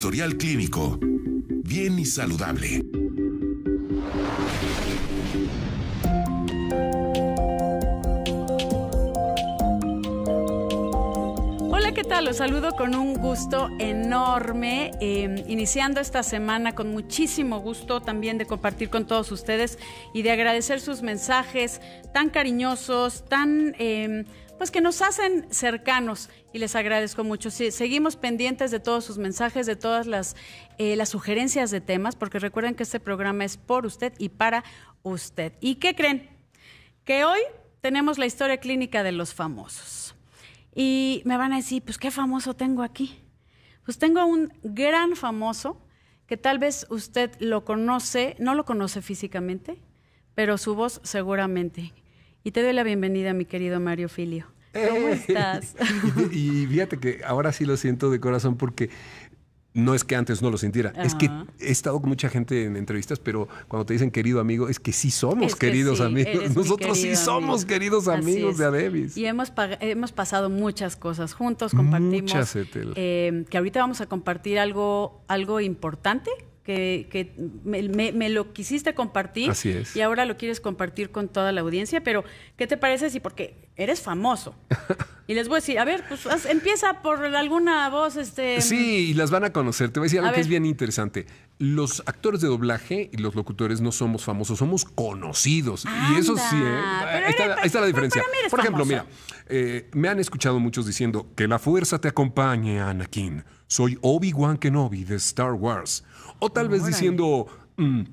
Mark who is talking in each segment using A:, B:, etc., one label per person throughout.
A: Tutorial clínico. Bien y saludable.
B: Hola, ¿qué tal? Los saludo con un gusto enorme, em, iniciando esta semana con muchísimo gusto también de compartir con todos ustedes y de agradecer sus mensajes tan cariñosos, tan... Em, pues que nos hacen cercanos y les agradezco mucho. seguimos pendientes de todos sus mensajes, de todas las, eh, las sugerencias de temas, porque recuerden que este programa es por usted y para usted. ¿Y qué creen? Que hoy tenemos la historia clínica de los famosos. Y me van a decir, pues qué famoso tengo aquí. Pues tengo un gran famoso que tal vez usted lo conoce, no lo conoce físicamente, pero su voz seguramente. Y te doy la bienvenida, mi querido Mario Filio. ¿Cómo eh. estás?
A: y, fíjate que ahora sí lo siento de corazón porque no es que antes no lo sintiera. Es que he estado con mucha gente en entrevistas, pero cuando te dicen querido amigo, es que sí somos queridos amigos. Nosotros sí somos queridos amigos de Adebis.
B: Y hemos, pasado muchas cosas juntos, compartimos. Muchas,
A: eh,
B: que ahorita vamos a compartir algo, algo importante que, me, lo quisiste compartir Así es. y ahora lo quieres compartir con toda la audiencia, pero ¿qué te parece si porque eres famoso? Y les voy a decir, a ver, pues empieza por alguna voz. Este... Sí,
A: y las van a conocer. Te voy a decir algo que es bien interesante. Los actores de doblaje y los locutores no somos famosos, somos conocidos. y eso sí, ¿eh? ahí, está, la diferencia. Por ejemplo, mira, eh, me han escuchado muchos diciendo que la fuerza te acompañe, Anakin. Soy Obi-Wan Kenobi de Star Wars. O tal vez diciendo, mm,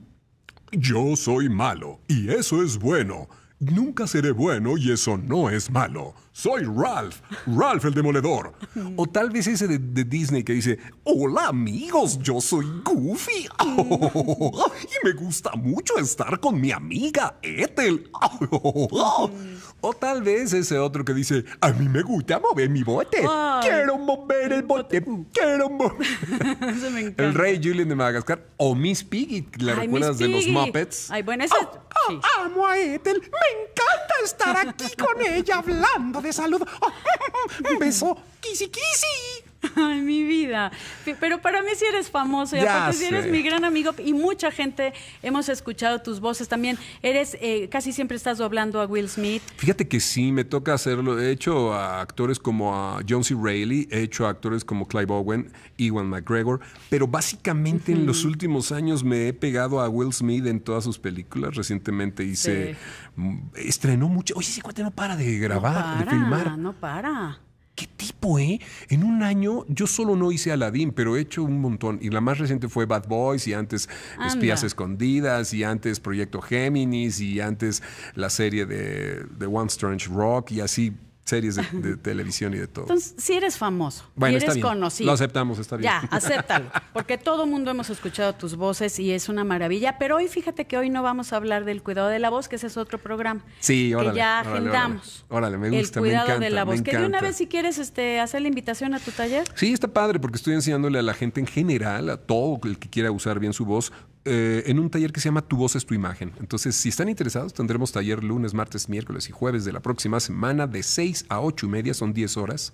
A: yo soy malo y eso es bueno. Nunca seré bueno y eso no es malo. Soy Ralph, Ralph el demoledor. O tal vez ese de, Disney que dice, hola amigos, yo soy Goofy. y me gusta mucho estar con mi amiga Ethel. o tal vez ese otro que dice, a mí me gusta mover mi bote. Quiero mover el bote. Quiero mover. El rey Julian de Madagascar o Miss Piggy, ¿la recuerdas de los Muppets?
B: Ay, bueno, oh, oh, Amo a Ethel, me encanta estar aquí con ella hablando de salud. Oh, ¡Un beso, kissy kissy. Ay, mi vida. Pero para mí sí eres famoso, y Porque sí eres mi gran amigo y mucha gente hemos escuchado tus voces también. Eres, eh, casi siempre estás doblando a Will Smith.
A: Fíjate que sí, me toca hacerlo. He hecho a actores como a John C. Reilly, he hecho a actores como Clive Owen, Ewan McGregor, pero básicamente en los últimos años me he pegado a Will Smith en todas sus películas. Recientemente hice, estrenó mucho. Oye, ese cuate no para de grabar, no para, de filmar.
B: No para qué
A: tipo, ¿eh? En un año yo solo no hice Aladdin, pero he hecho un montón. Y la más reciente fue Bad Boys y antes Espías Escondidas y antes Proyecto Géminis y antes la serie de, de One Strange Rock y así series de, televisión y de todo. Entonces,
B: si eres famoso, bueno, si eres conocido. Lo aceptamos,
A: está bien. Ya, acéptalo,
B: porque todo mundo hemos escuchado tus voces y es una maravilla, pero hoy fíjate que hoy no vamos a hablar del cuidado de la voz, que ese es otro programa.
A: Sí, Que ya órale, agendamos. Órale, me gusta, El cuidado de la voz. Que de una vez si
B: quieres este, hacer la invitación a tu taller.
A: Sí, está padre, porque estoy enseñándole a la gente en general, a todo el que quiera usar bien su voz, eh, en un taller que se llama Tu voz es tu imagen. Entonces, si están interesados, tendremos taller lunes, martes, miércoles y jueves de la próxima semana de 6 a 8 y media, son 10 horas,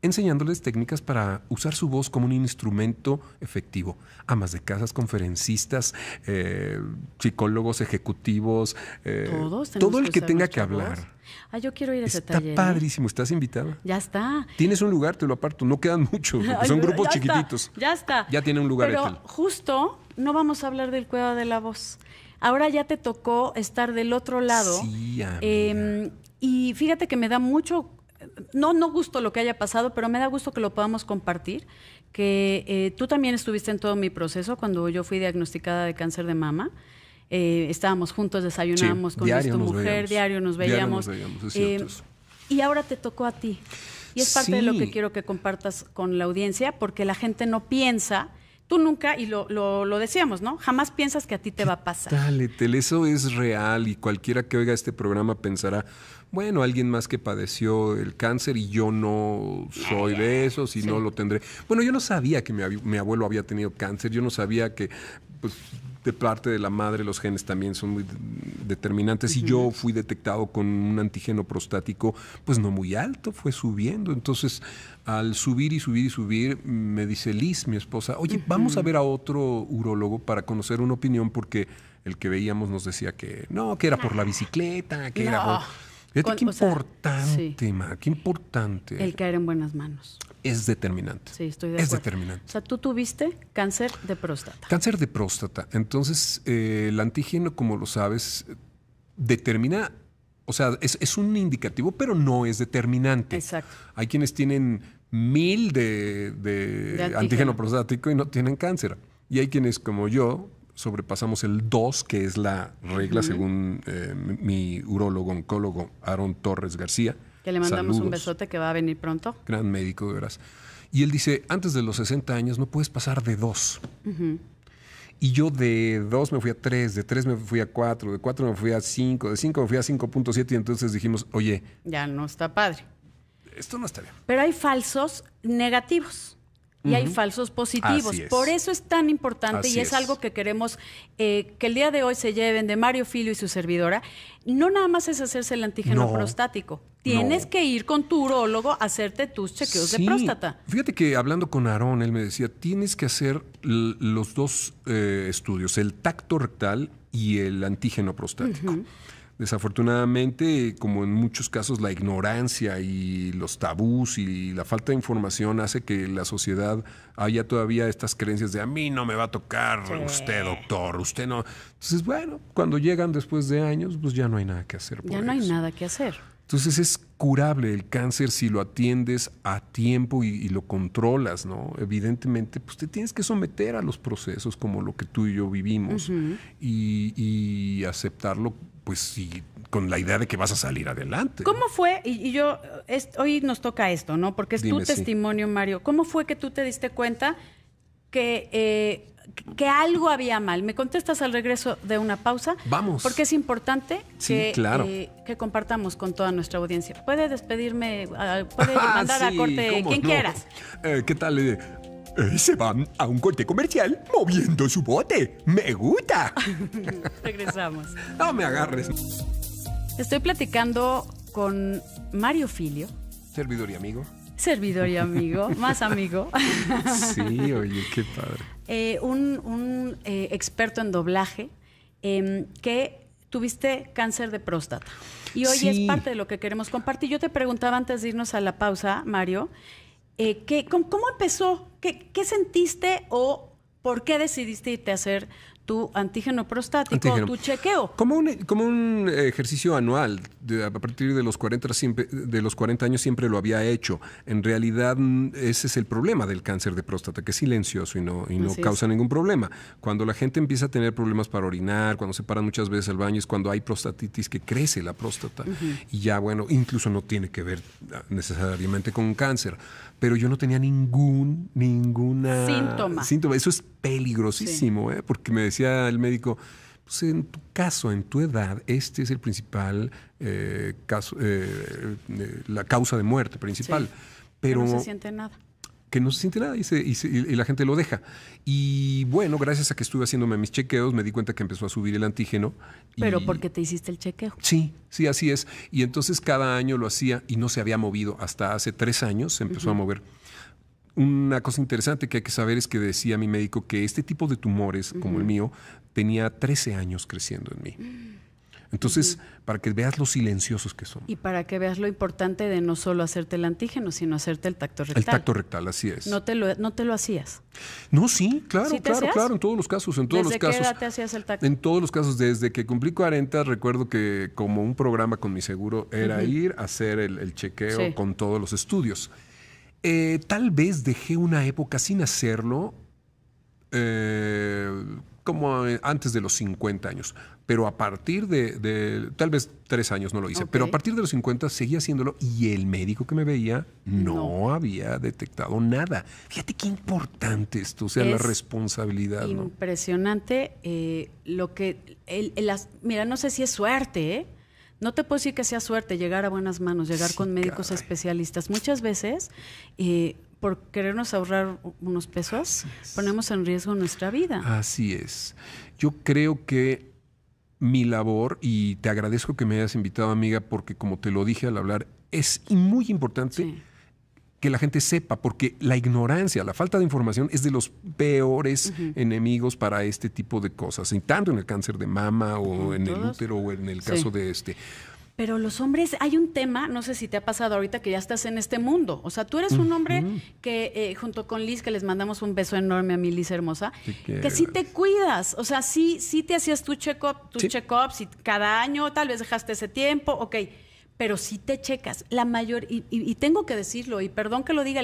A: enseñándoles técnicas para usar su voz como un instrumento efectivo. Amas de casas, conferencistas, eh, psicólogos, ejecutivos, eh, todo el que, tenga que hablar.
B: Ah, yo quiero ir a ese está taller. Está padrísimo,
A: estás invitada.
B: Ya está.
A: Tienes un lugar, te lo aparto, no quedan muchos, son grupos chiquititos.
B: ya está. Ya tiene un lugar. Pero justo no vamos a hablar del Cueva de la voz. Ahora ya te tocó estar del otro lado. Sí, em, y fíjate que me da mucho, no, no gusto lo que haya pasado, pero me da gusto que lo podamos compartir, que eh, tú también estuviste en todo mi proceso cuando yo fui diagnosticada de cáncer de mama. Eh, estábamos juntos, desayunábamos con nuestra mujer, diario nos veíamos. nos veíamos eh, y ahora te tocó a ti. Y es parte de lo que quiero que compartas con la audiencia, porque la gente no piensa Tú nunca, y lo, lo, decíamos, ¿no? Jamás piensas que a ti te va a pasar.
A: Dale, Tel, eso es real y cualquiera que oiga este programa pensará, bueno, alguien más que padeció el cáncer y yo no soy ah, de esos y no lo tendré. Bueno, yo no sabía que mi, abuelo había tenido cáncer, yo no sabía que, pues, de parte de la madre los genes también son muy determinantes y yo fui detectado con un antígeno prostático pues no muy alto, fue subiendo. Entonces, al subir y subir y subir, me dice Liz, mi esposa, oye, vamos a ver a otro urólogo para conocer una opinión porque el que veíamos nos decía que no, que era por la ah. bicicleta, que era... Por Fíjate qué importante, qué importante. El caer
B: en buenas manos.
A: Es determinante.
B: Sí, estoy de acuerdo. Es determinante. O sea, tú tuviste cáncer de próstata.
A: Cáncer de próstata. Entonces, eh, el antígeno, como lo sabes, determina o sea, es, un indicativo, pero no es determinante. Exacto. Hay quienes tienen mil de, antígeno prostático y no tienen cáncer. Y hay quienes, como yo, sobrepasamos el 2, que es la regla según eh, mi urologo oncólogo Aaron Torres García.
B: Que le mandamos un besote que va a venir pronto.
A: Gran médico, de veras. Y él dice, antes de los 60 años no puedes pasar de 2. Y yo de 2 me fui a 3, de 3 me fui a 4, de 4 me fui a 5, de 5 me fui a 5.7 y entonces dijimos, oye...
B: Ya no está padre. Esto no está bien. Pero hay falsos negativos y hay falsos positivos. Por eso es tan importante y es, algo que queremos eh, que el día de hoy se lleven de Mario Filio y su servidora. No nada más es hacerse el antígeno prostático. Tienes que ir con tu urologo a hacerte tus chequeos de próstata.
A: Fíjate que hablando con Aarón, él me decía, tienes que hacer los dos eh, estudios, el tacto rectal y el antígeno prostático. Desafortunadamente, como en muchos casos, la ignorancia y los tabús y la falta de información hace que la sociedad haya todavía estas creencias de a mí no me va a tocar usted, doctor, usted no. Entonces, bueno, cuando llegan después de años, pues ya no hay nada que hacer. ya no
B: hay nada que hacer.
A: Entonces es curable el cáncer si lo atiendes a tiempo y, lo controlas, ¿no? Evidentemente, pues te tienes que someter a los procesos como lo que tú y yo vivimos y, aceptarlo, pues sí, con la idea de que vas a salir adelante. ¿Cómo
B: fue? Y, yo, hoy nos toca esto, ¿no? Porque es tu testimonio, Mario. ¿Cómo fue que tú te diste cuenta que, eh, que algo había mal. ¿Me contestas al regreso de una pausa? Vamos. Porque es importante que, claro. Eh, que compartamos con toda nuestra audiencia. Puede despedirme, puede ah, mandar a corte quien quieras.
A: Eh, ¿Qué tal? se van a un corte comercial moviendo su bote. ¡Me gusta! Regresamos. No me agarres.
B: Estoy platicando con Mario Filio.
A: Servidor y amigo
B: Servidor y amigo, más amigo.
A: Sí, oye, qué
B: padre. Eh, un, eh, experto en doblaje em, que tuviste cáncer de próstata. Y hoy es parte de lo que queremos compartir. Yo te preguntaba antes de irnos a la pausa, Mario, eh, que cómo, empezó? ¿Qué, ¿Qué sentiste o por qué decidiste irte a hacer tu antígeno prostático, tu chequeo. Como
A: un, como un ejercicio anual, a partir de los, 40, de los 40 años siempre lo había hecho. En realidad mm, ese es el problema del cáncer de próstata, que es silencioso y no, y no causa ningún problema. Cuando la gente empieza a tener problemas para orinar, cuando se paran muchas veces al baño, es cuando hay prostatitis que crece la próstata. Y ya, bueno, incluso no tiene que ver ah, necesariamente con cáncer. Pero yo no tenía ningún, ninguna... Síntoma. Síntoma. Eso es peligrosísimo, ¿eh? porque me decía el médico, pues en tu caso, en tu edad, este es el principal eh, caso, eh, la causa de muerte principal. pero que no se siente nada. Que no se siente nada y, la gente lo deja. Y bueno, gracias a que estuve haciéndome mis chequeos, me di cuenta que empezó a subir el antígeno. Pero porque
B: te hiciste el chequeo.
A: Sí, sí, así es. Y entonces cada año lo hacía y no se había movido. Hasta hace tres años se empezó a mover una cosa interesante que hay que saber es que decía mi médico que este tipo de tumores, como el mío, tenía 13 años creciendo en mí. Entonces, para que veas lo silenciosos que son. Y
B: para que veas lo importante de no solo hacerte el antígeno, sino hacerte el tacto rectal. El tacto
A: rectal, así es. No
B: te lo, no te lo hacías. No, sí, claro, claro, claro,
A: en todos los casos, en todos los casos. te hacías el tacto? En todos los casos, desde que cumplí 40, recuerdo que como un programa con mi seguro era ir a hacer el, chequeo con todos los estudios. Eh, tal vez dejé una época sin hacerlo, eh, como antes de los 50 años, pero a partir de, tal vez tres años no lo hice, pero a partir de los 50 seguía haciéndolo y el médico que me veía no, había detectado nada. Fíjate qué importante esto, o sea, la responsabilidad.
B: Impresionante eh, lo que, mira, no sé si es suerte, ¿eh? No te puedo decir que sea suerte llegar a buenas manos, llegar con médicos especialistas. Muchas veces, eh, por querernos ahorrar unos pesos, ponemos en riesgo nuestra vida.
A: Así es. Yo creo que mi labor, y te agradezco que me hayas invitado, amiga, porque como te lo dije al hablar, es muy importante que la gente sepa, porque la ignorancia, la falta de información es de los peores enemigos para este tipo de cosas, tanto en el cáncer de mama o en el útero o en el caso de este.
B: Pero los hombres, hay un tema, no sé si te ha pasado ahorita que ya estás en este mundo. O sea, tú eres un hombre que, eh, junto con Liz, que les mandamos un beso enorme a mi Liz hermosa, que sí te cuidas. O sea, sí, sí te hacías tu check-up, tu check-up, si cada año, tal vez dejaste ese tiempo, ok pero si te checas, la mayor, y, tengo que decirlo, y perdón que lo diga,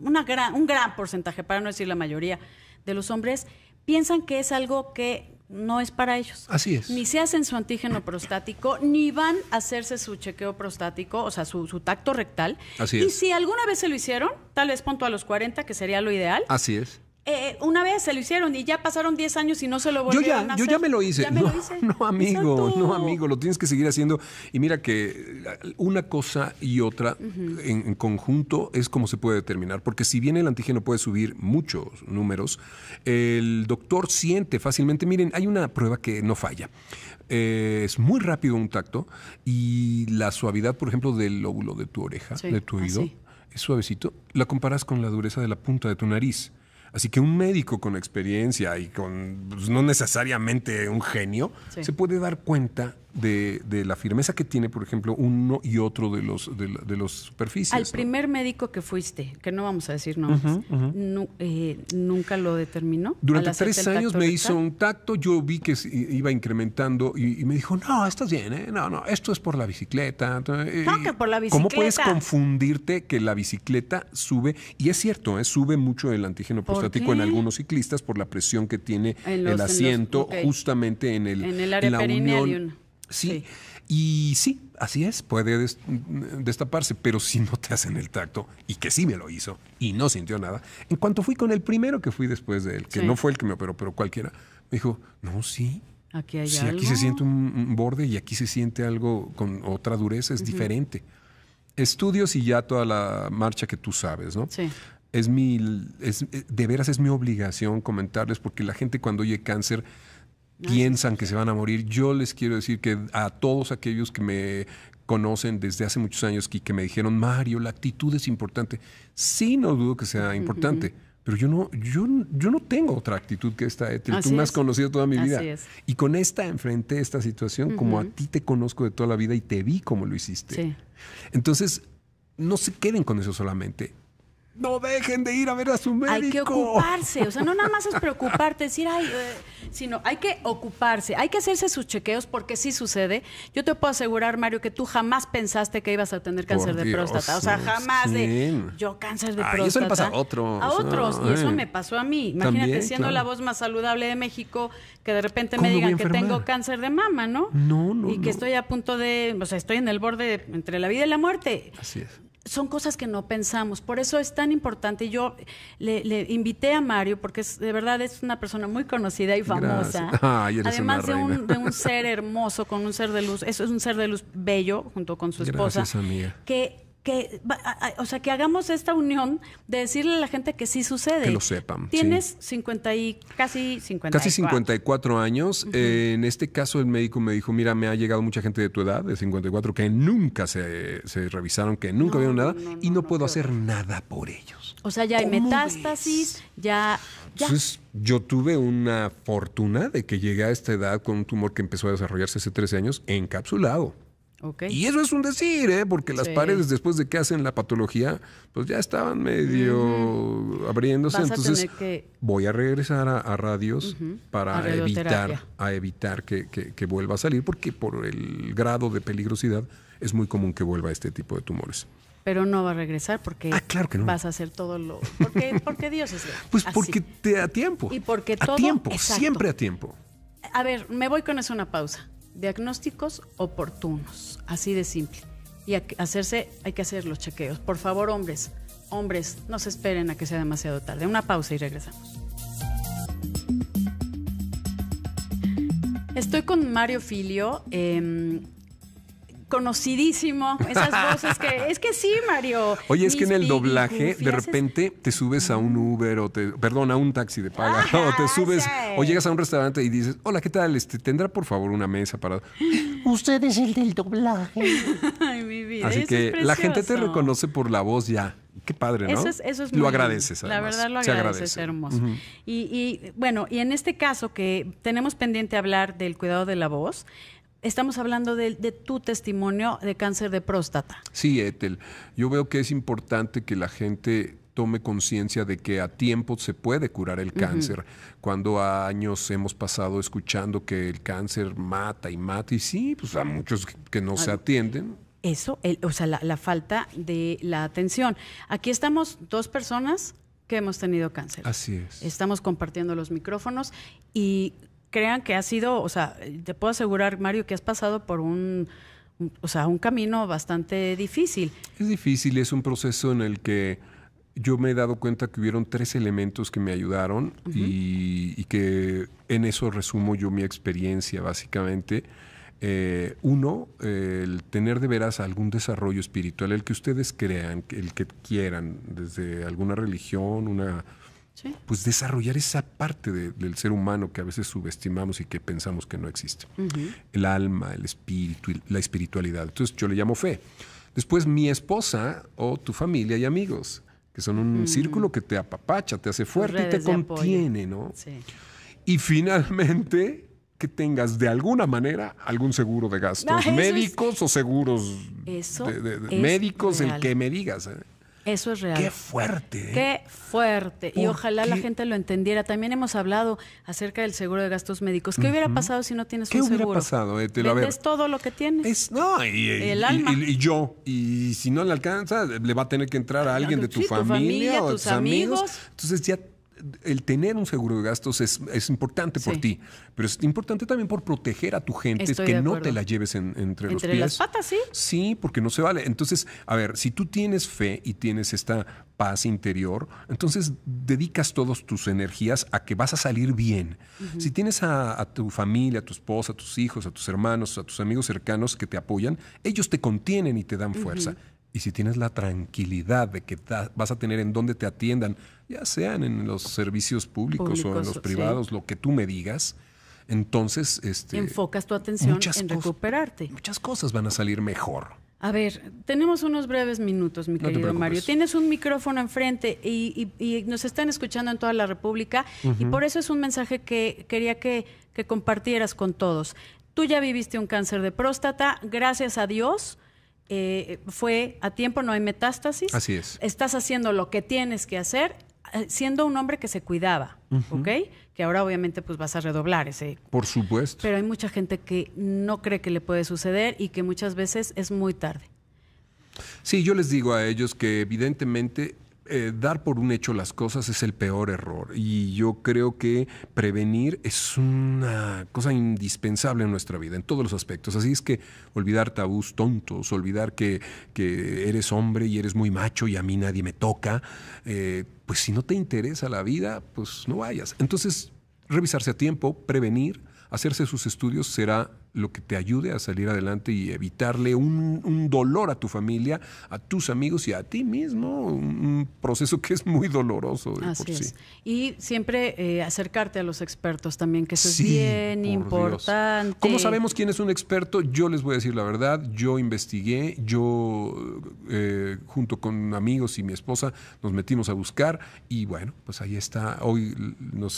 B: una gran, un gran porcentaje, para no decir la mayoría, de los hombres piensan que es algo que no es para ellos. Así es. Ni se hacen su antígeno prostático, ni van a hacerse su chequeo prostático, o sea, su, tacto rectal. Así es. Y si alguna vez se lo hicieron, tal vez punto a los 40, que sería lo ideal. Así es. Eh, una vez se lo hicieron y ya pasaron 10 años y no se lo volvieron ya, a hacer. Yo ya me lo hice. ¿Ya me no, lo hice? no, amigo, no,
A: amigo, lo tienes que seguir haciendo. Y mira que eh, una cosa y otra en, conjunto es como se puede determinar, porque si bien el antígeno puede subir muchos números, el doctor siente fácilmente, miren, hay una prueba que no falla. Eh, es muy rápido un tacto y la suavidad, por ejemplo, del lóbulo de tu oreja, de tu oído, es suavecito, la comparas con la dureza de la punta de tu nariz. Así que un médico con experiencia y con pues, no necesariamente un genio se puede dar cuenta de, la firmeza que tiene, por ejemplo, uno y otro de los, de, los superficies. Al
B: primer médico que fuiste, que no vamos a decir nombres, no, eh, ¿nunca lo determinó? Durante tres años me hizo un
A: tacto, yo vi que iba incrementando y, me dijo, no, estás bien, ¿eh? no, no, esto es por la bicicleta. ¿Cómo puedes confundirte que la bicicleta sube? Y es cierto, ¿eh? sube mucho el antígeno prostático en algunos ciclistas por la presión que tiene el asiento justamente en el, área en la unión, Sí. Y sí, así es, puede destaparse, pero si no te hacen el tacto, y que sí me lo hizo, y no sintió nada, en cuanto fui con el primero que fui después de él, que no fue el que me operó, pero cualquiera, me dijo, no, sí.
B: Aquí hay sí, aquí se siente
A: un, borde y aquí se siente algo con otra dureza, es diferente. Estudios y ya toda la marcha que tú sabes, ¿no? Sí es mi, de veras es mi obligación comentarles porque la gente cuando oye cáncer piensan que se van a morir. Yo les quiero decir que a todos aquellos que me conocen desde hace muchos años y que me dijeron, Mario, la actitud es importante. Sí, no dudo que sea importante. Pero yo no, yo, yo no tengo otra actitud que esta, Tú me has conocido toda mi vida. Y con esta enfrenté esta situación como a ti te conozco de toda la vida y te vi como lo hiciste. Entonces, no se queden con eso solamente. No dejen de ir a ver a su médico. Hay que ocuparse, o sea, no nada más es preocuparte,
B: decir, ay, eh", sino hay que ocuparse, hay que hacerse sus chequeos porque sí sucede. Yo te puedo asegurar, Mario, que tú jamás pensaste que ibas a tener cáncer de próstata, o sea, jamás de yo cáncer de próstata. eso le pasa a otros. A otros, y eso me pasó a mí. Imagínate siendo la voz más saludable de México que de repente me digan que tengo cáncer de mama, ¿no? No, no. Y que estoy a punto de, o sea, estoy en el borde entre la vida y la muerte. Así es son cosas que no pensamos. Por eso es tan importante. Yo le, invité a Mario, porque es, de verdad es una persona muy conocida y famosa.
A: Ah, Además de, un, un,
B: ser hermoso, con un ser de luz. Eso es un ser de luz bello, junto con su esposa. Que que, o sea, que hagamos esta unión de decirle a la gente que sí sucede. Que lo
A: sepan. Tienes
B: 50 y casi 54. Casi
A: 54 años. en este caso el médico me dijo, mira, me ha llegado mucha gente de tu edad, de 54, que nunca se, revisaron, que nunca vieron nada y no, puedo hacer nada por ellos.
B: O sea, ya hay metástasis, ya... Entonces,
A: yo tuve una fortuna de que llegué a esta edad con un tumor que empezó a desarrollarse hace 13 años encapsulado.
B: Y eso es un decir, ¿eh? porque las paredes
A: después de que hacen la patología, pues ya estaban medio abriéndose. Entonces voy a regresar a, radios para evitar, a evitar que, vuelva a salir, porque por el grado de peligrosidad es muy común que vuelva este tipo de tumores.
B: Pero no va a regresar porque ah, vas a hacer todo lo... Porque, Dios es... pues porque te a tiempo. Y porque todo... A tiempo, siempre a tiempo. A ver, me voy con eso una pausa diagnósticos oportunos, así de simple. Y hacerse, hay que hacer los chequeos. Por favor, hombres, hombres, no se esperen a que sea demasiado tarde. Una pausa y regresamos. Estoy con Mario Filio. Em, conocidísimo, esas voces que es que sí, Mario. Oye, es que en el doblaje de repente
A: te subes a un Uber o te, perdón, a un taxi de paga o te ah, subes o llegas a un restaurante y dices, "Hola, ¿qué tal? Este, ¿tendrá por favor una mesa para
B: Usted es el del doblaje." Ay, mi vida. Así que la gente te
A: reconoce por la voz ya. Qué padre, ¿no? lo agradeces, La verdad lo agradeces, hermoso.
B: y, y, bueno, y en este caso que tenemos pendiente hablar del cuidado de la voz, estamos hablando de, tu testimonio de cáncer de próstata.
A: Sí, Ethel, yo veo que es importante que la gente tome conciencia de que a tiempo se puede curar el cáncer, cuando a años hemos pasado escuchando que el cáncer mata y mata, y sí, pues hay muchos que no se atienden,
B: eso, o sea, la, falta de la atención. Aquí estamos dos personas que hemos tenido cáncer. Así es. Estamos compartiendo los micrófonos y crean que ha sido, o sea, te puedo asegurar, Mario, que has pasado por un, o sea, un camino bastante difícil.
A: Es difícil, es un proceso en el que yo me he dado cuenta que hubieron tres elementos que me ayudaron y, que en eso resumo yo mi experiencia, básicamente. Eh, uno, el tener de veras algún desarrollo espiritual, el que ustedes crean, el que quieran, desde alguna religión, una pues desarrollar esa parte del ser humano que a veces subestimamos y que pensamos que no existe. El alma, el espíritu, la espiritualidad. Entonces yo le llamo fe. Después mi esposa o tu familia y amigos, que son un mm. círculo que te apapacha, te hace fuerte y te contiene, ¿no? Sí. Y finalmente que tengas de alguna manera algún seguro de gastos ah, médicos o seguros
B: médicos, el que me digas. ¿eh? Eso es real. Qué fuerte. ¿eh? Qué fuerte. Y ojalá la gente lo entendiera. También hemos hablado acerca del seguro de gastos médicos. ¿Qué hubiera pasado si no tienes un seguro? ¿Qué hubiera pasado? Eh, todo lo que tienes. no, y,
A: yo. Y si no le alcanza, le va a tener que entrar a alguien de tu familia, tu tus amigos. Entonces ya el tener un seguro de gastos es, importante por ti, pero es importante también por proteger a tu gente, que no te la lleves entre, los pies. Entre las patas, sí. Sí, porque no se vale. Entonces, a ver, si tú tienes fe y tienes esta paz interior, entonces dedicas todas tus energías a que vas a salir bien. Si tienes a, tu familia, a tu esposa, a tus hijos, a tus hermanos, a tus amigos cercanos que te apoyan, ellos te contienen y te dan fuerza. Y si tienes la tranquilidad de que vas a tener en dónde te atiendan, ya sean en los servicios públicos, o en los privados, lo que tú me digas, entonces... Este, Enfocas
B: tu atención en recuperarte.
A: Muchas cosas van a salir mejor.
B: A ver, tenemos unos breves minutos, mi querido Mario. Tienes un micrófono enfrente y, nos están escuchando en toda la República y por eso es un mensaje que quería que, que compartieras con todos. Tú ya viviste un cáncer de próstata, gracias a Dios eh, fue a tiempo, no hay metástasis. Así es. Estás haciendo lo que tienes que hacer, eh, siendo un hombre que se cuidaba, ¿ok? Que ahora obviamente pues vas a redoblar ese.
A: Por supuesto.
B: Pero hay mucha gente que no cree que le puede suceder y que muchas veces es muy tarde.
A: Sí, yo les digo a ellos que evidentemente eh, dar por un hecho las cosas es el peor error y yo creo que prevenir es una cosa indispensable en nuestra vida, en todos los aspectos. Así es que olvidar tabús tontos, olvidar que, eres hombre y eres muy macho y a mí nadie me toca, eh, pues si no te interesa la vida, pues no vayas. Entonces, revisarse a tiempo, prevenir, hacerse sus estudios será lo que te ayude a salir adelante y evitarle un, dolor a tu familia, a tus amigos y a ti mismo, un proceso que es muy doloroso. Así es.
B: Y siempre eh, acercarte a los expertos también, que eso es bien importante. ¿Cómo sabemos
A: quién es un experto? Yo les voy a decir la verdad, yo investigué, yo eh, junto con amigos y mi esposa nos metimos a buscar y bueno, pues ahí está, hoy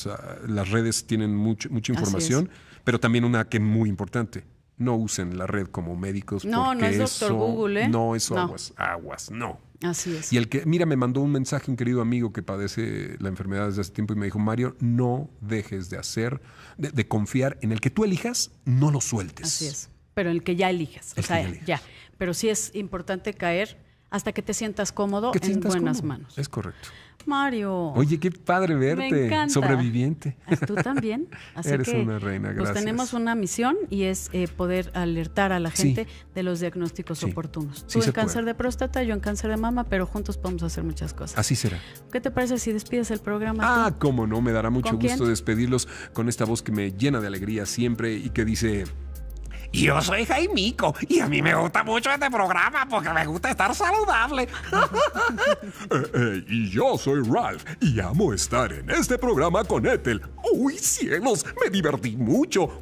A: ah, las redes tienen mucha mucha información. Pero también una que es muy importante, no usen la red como médicos. No, no es doctor Google, ¿eh? No, eso aguas, aguas, no. Así es. Y el que, mira, me mandó un mensaje un querido amigo que padece la enfermedad desde hace tiempo y me dijo, Mario, no dejes de hacer, de, confiar en el que tú elijas, no lo sueltes. Así
B: es, pero el que ya elijas, o sea, ya. Pero sí es importante caer hasta que te sientas cómodo en buenas manos. Es correcto. Mario.
A: Oye, qué padre verte. Me encanta. Sobreviviente.
B: Ah, tú también. Eres una reina, pues, gracias. Pues tenemos una misión y es eh, poder alertar a la gente de los diagnósticos oportunos. Tú en cáncer de próstata, yo en cáncer de mama, pero juntos podemos hacer muchas cosas. Así será. ¿Qué te parece si despides el programa?
A: Ah, cómo no, me dará mucho gusto despedirlos con esta voz que me llena de alegría siempre y que dice... Yo soy Jaimico y a mí me gusta mucho este programa porque me gusta estar saludable. Eh, eh, y yo soy Ralph y amo estar en este programa con Ethel.
B: ¡Uy, cielos! Me divertí mucho.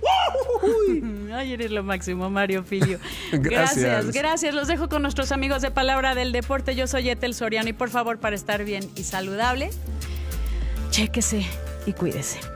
B: Ay, eres lo máximo, Mario Filio. gracias. gracias, Los dejo con nuestros amigos de Palabra del Deporte. Yo soy Ethel Soriano y por favor, para estar bien y saludable, chéquese y cuídese.